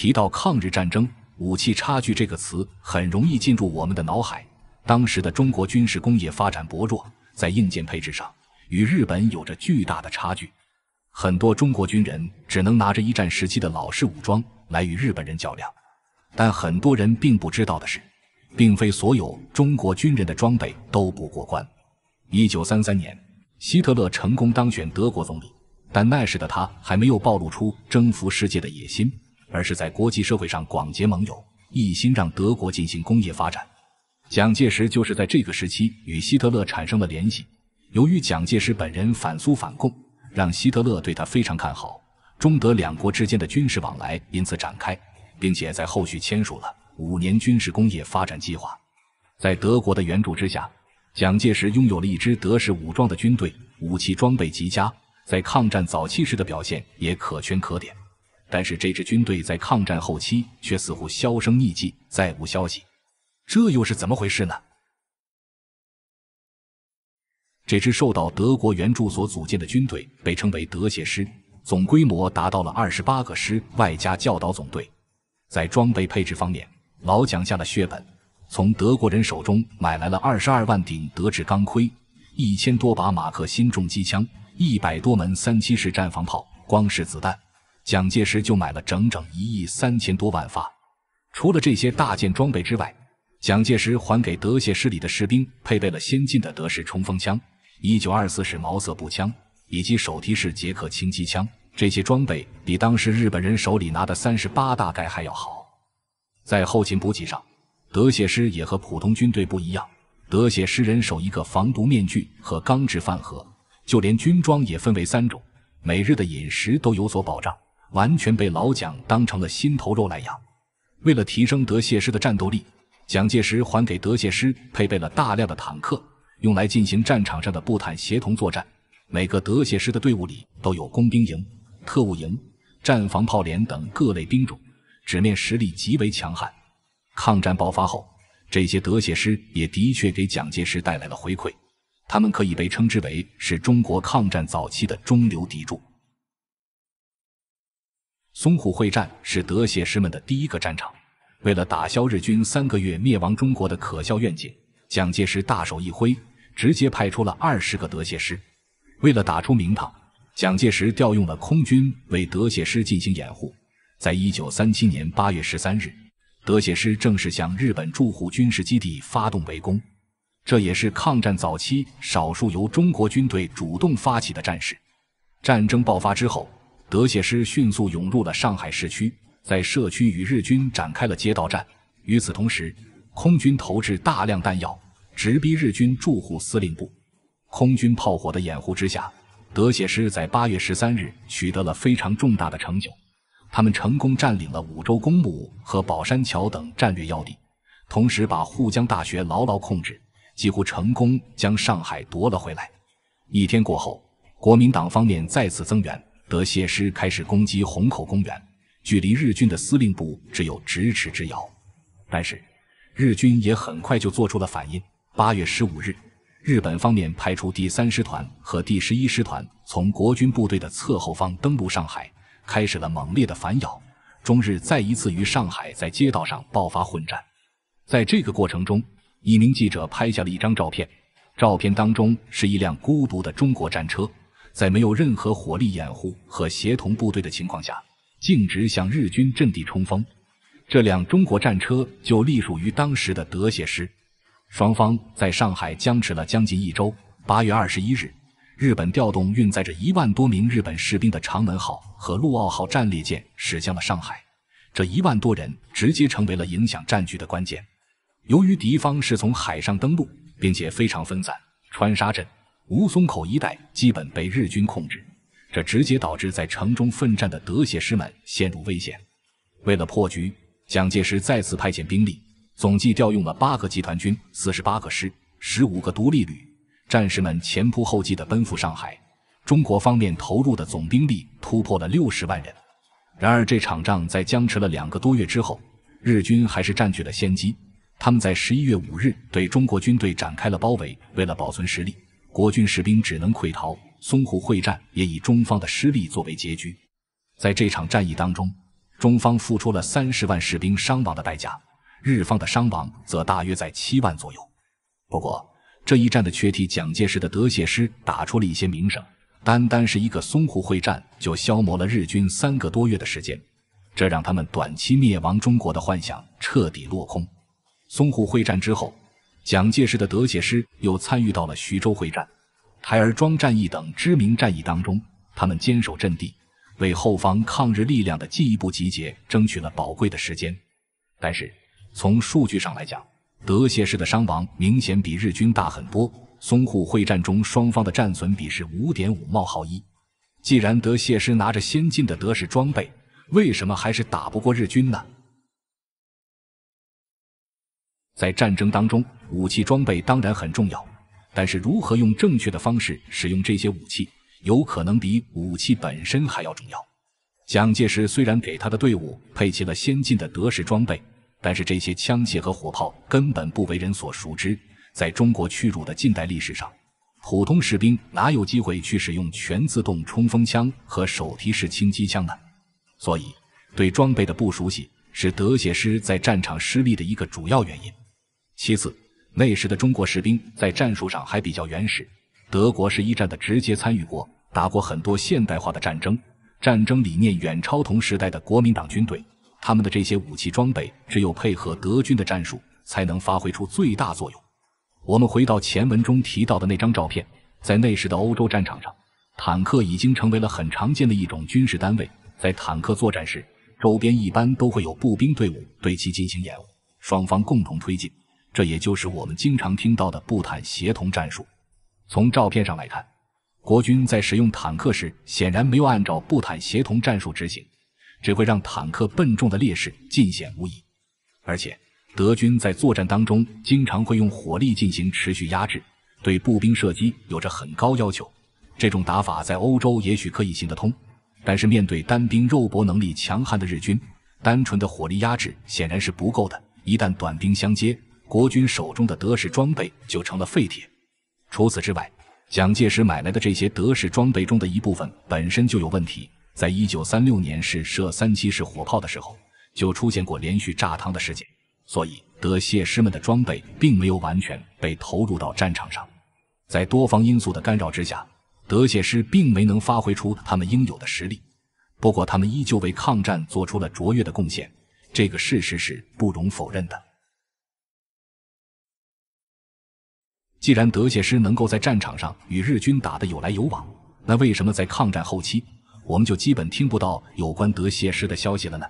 提到抗日战争武器差距这个词，很容易进入我们的脑海。当时的中国军事工业发展薄弱，在硬件配置上与日本有着巨大的差距。很多中国军人只能拿着一战时期的老式武装来与日本人较量。但很多人并不知道的是，并非所有中国军人的装备都不过关。一九三三年，希特勒成功当选德国总理，但那时的他还没有暴露出征服世界的野心。而是在国际社会上广结盟友，一心让德国进行工业发展。蒋介石就是在这个时期与希特勒产生了联系。由于蒋介石本人反苏反共，让希特勒对他非常看好，中德两国之间的军事往来因此展开，并且在后续签署了五年军事工业发展计划。在德国的援助之下，蒋介石拥有了一支德式武装的军队，武器装备极佳，在抗战早期时的表现也可圈可点。但是这支军队在抗战后期却似乎销声匿迹，再无消息，这又是怎么回事呢？这支受到德国援助所组建的军队被称为德械师，总规模达到了二十八个师，外加教导总队。在装备配置方面，老蒋下了血本，从德国人手中买来了二十二万顶德制钢盔，一千多把马克新重机枪，一百多门三七式战防炮，光是子弹。蒋介石就买了整整一亿三千多万发。除了这些大件装备之外，蒋介石还给德械师里的士兵配备了先进的德式冲锋枪、一九二四式毛瑟步枪以及手提式捷克轻机枪。这些装备比当时日本人手里拿的三十八大盖还要好。在后勤补给上，德械师也和普通军队不一样。德械师人手一个防毒面具和钢制饭盒，就连军装也分为三种，每日的饮食都有所保障。完全被老蒋当成了心头肉来养。为了提升德械师的战斗力，蒋介石还给德械师配备了大量的坦克，用来进行战场上的步坦协同作战。每个德械师的队伍里都有工兵营、特务营、战防炮连等各类兵种，纸面实力极为强悍。抗战爆发后，这些德械师也的确给蒋介石带来了回馈。他们可以被称之为是中国抗战早期的中流砥柱。淞沪会战是德械师们的第一个战场。为了打消日军三个月灭亡中国的可笑愿景，蒋介石大手一挥，直接派出了二十个德械师。为了打出名堂，蒋介石调用了空军为德械师进行掩护。在一九三七年八月十三日，德械师正式向日本驻沪军事基地发动围攻。这也是抗战早期少数由中国军队主动发起的战事。战争爆发之后。德械师迅速涌入了上海市区，在社区与日军展开了街道战。与此同时，空军投掷大量弹药，直逼日军驻沪司令部。空军炮火的掩护之下，德械师在八月十三日取得了非常重大的成就。他们成功占领了五洲公墓和宝山桥等战略要地，同时把沪江大学牢牢控制，几乎成功将上海夺了回来。一天过后，国民党方面再次增援。德械师开始攻击虹口公园，距离日军的司令部只有咫尺之遥。但是，日军也很快就做出了反应。八月十五日，日本方面派出第三师团和第十一师团从国军部队的侧后方登陆上海，开始了猛烈的反咬。中日再一次于上海在街道上爆发混战。在这个过程中，一名记者拍下了一张照片，照片当中是一辆孤独的中国战车。在没有任何火力掩护和协同部队的情况下，径直向日军阵地冲锋。这辆中国战车就隶属于当时的德械师。双方在上海僵持了将近一周。八月二十一日，日本调动运载着一万多名日本士兵的长门号和陆奥号战列舰驶向了上海。这一万多人直接成为了影响战局的关键。由于敌方是从海上登陆，并且非常分散，川沙镇、吴淞口一带基本被日军控制，这直接导致在城中奋战的德械师们陷入危险。为了破局，蒋介石再次派遣兵力，总计调用了八个集团军、四十八个师、十五个独立旅，战士们前仆后继地奔赴上海。中国方面投入的总兵力突破了六十万人。然而，这场仗在僵持了两个多月之后，日军还是占据了先机。他们在十一月五日对中国军队展开了包围。为了保存实力。国军士兵只能溃逃，淞沪会战也以中方的失利作为结局。在这场战役当中，中方付出了三十万士兵伤亡的代价，日方的伤亡则大约在七万左右。不过，这一战的缺替蒋介石的德械师打出了一些名声。单单是一个淞沪会战，就消磨了日军三个多月的时间，这让他们短期灭亡中国的幻想彻底落空。淞沪会战之后。蒋介石的德械师又参与到了徐州会战、台儿庄战役等知名战役当中，他们坚守阵地，为后方抗日力量的进一步集结争取了宝贵的时间。但是，从数据上来讲，德械师的伤亡明显比日军大很多。淞沪会战中，双方的战损比是五点五冒号一。既然德械师拿着先进的德式装备，为什么还是打不过日军呢？在战争当中，武器装备当然很重要，但是如何用正确的方式使用这些武器，有可能比武器本身还要重要。蒋介石虽然给他的队伍配齐了先进的德式装备，但是这些枪械和火炮根本不为人所熟知。在中国屈辱的近代历史上，普通士兵哪有机会去使用全自动冲锋枪和手提式轻机枪呢？所以，对装备的不熟悉是德械师在战场失利的一个主要原因。其次，那时的中国士兵在战术上还比较原始。德国是一战的直接参与国，打过很多现代化的战争，战争理念远超同时代的国民党军队。他们的这些武器装备，只有配合德军的战术，才能发挥出最大作用。我们回到前文中提到的那张照片，在那时的欧洲战场上，坦克已经成为了很常见的一种军事单位。在坦克作战时，周边一般都会有步兵队伍对其进行掩护，双方共同推进。这也就是我们经常听到的布坦协同战术。从照片上来看，国军在使用坦克时，显然没有按照布坦协同战术执行，只会让坦克笨重的劣势尽显无疑。而且，德军在作战当中经常会用火力进行持续压制，对步兵射击有着很高要求。这种打法在欧洲也许可以行得通，但是面对单兵肉搏能力强悍的日军，单纯的火力压制显然是不够的。一旦短兵相接，国军手中的德式装备就成了废铁。除此之外，蒋介石买来的这些德式装备中的一部分本身就有问题。在一九三六年试射三七式火炮的时候，就出现过连续炸膛的事件。所以，德械师们的装备并没有完全被投入到战场上。在多方因素的干扰之下，德械师并没能发挥出他们应有的实力。不过，他们依旧为抗战做出了卓越的贡献，这个事实是不容否认的。既然德械师能够在战场上与日军打得有来有往，那为什么在抗战后期，我们就基本听不到有关德械师的消息了呢？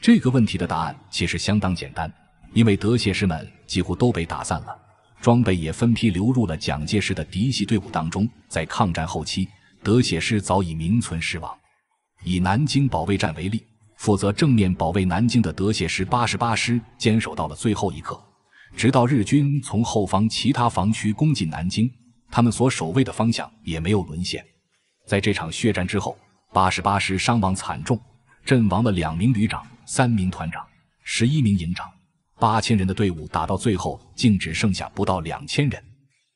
这个问题的答案其实相当简单，因为德械师们几乎都被打散了，装备也分批流入了蒋介石的嫡系队伍当中。在抗战后期，德械师早已名存实亡。以南京保卫战为例，负责正面保卫南京的德械师八十八师坚守到了最后一刻。直到日军从后方其他防区攻进南京，他们所守卫的方向也没有沦陷。在这场血战之后，八十八师伤亡惨重，阵亡的两名旅长、三名团长、十一名营长，八千人的队伍打到最后，竟只剩下不到两千人。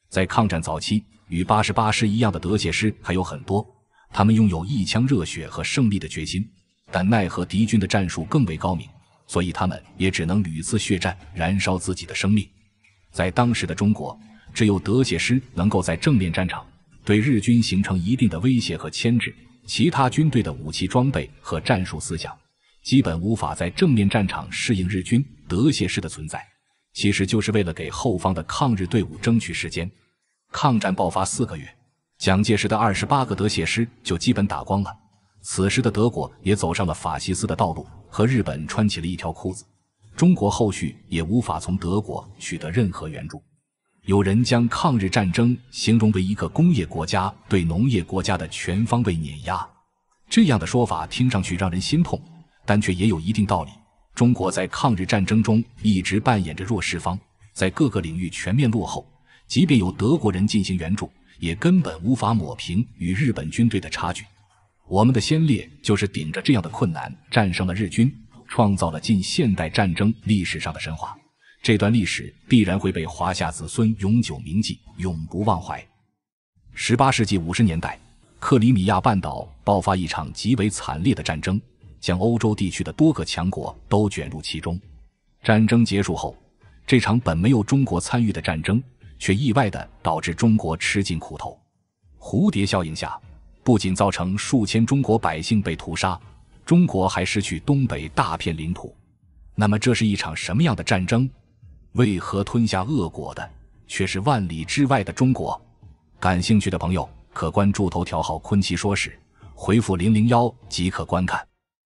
在抗战早期，与八十八师一样的德械师还有很多，他们拥有一腔热血和胜利的决心，但奈何敌军的战术更为高明。所以他们也只能屡次血战，燃烧自己的生命。在当时的中国，只有德械师能够在正面战场对日军形成一定的威胁和牵制。其他军队的武器装备和战术思想，基本无法在正面战场适应日军德械师的存在。其实就是为了给后方的抗日队伍争取时间。抗战爆发四个月，蒋介石的二十八个德械师就基本打光了。此时的德国也走上了法西斯的道路，和日本穿起了一条裤子。中国后续也无法从德国取得任何援助。有人将抗日战争形容为一个工业国家对农业国家的全方位碾压，这样的说法听上去让人心痛，但却也有一定道理。中国在抗日战争中一直扮演着弱势方，在各个领域全面落后，即便有德国人进行援助，也根本无法抹平与日本军队的差距。我们的先烈就是顶着这样的困难战胜了日军，创造了近现代战争历史上的神话。这段历史必然会被华夏子孙永久铭记、永不忘怀。十八世纪五十年代，克里米亚半岛爆发一场极为惨烈的战争，将欧洲地区的多个强国都卷入其中。战争结束后，这场本没有中国参与的战争，却意外的导致中国吃尽苦头。蝴蝶效应下。不仅造成数千中国百姓被屠杀，中国还失去东北大片领土。那么，这是一场什么样的战争？为何吞下恶果的却是万里之外的中国？感兴趣的朋友可关注头条号“昆奇说史”，回复“零零幺”即可观看。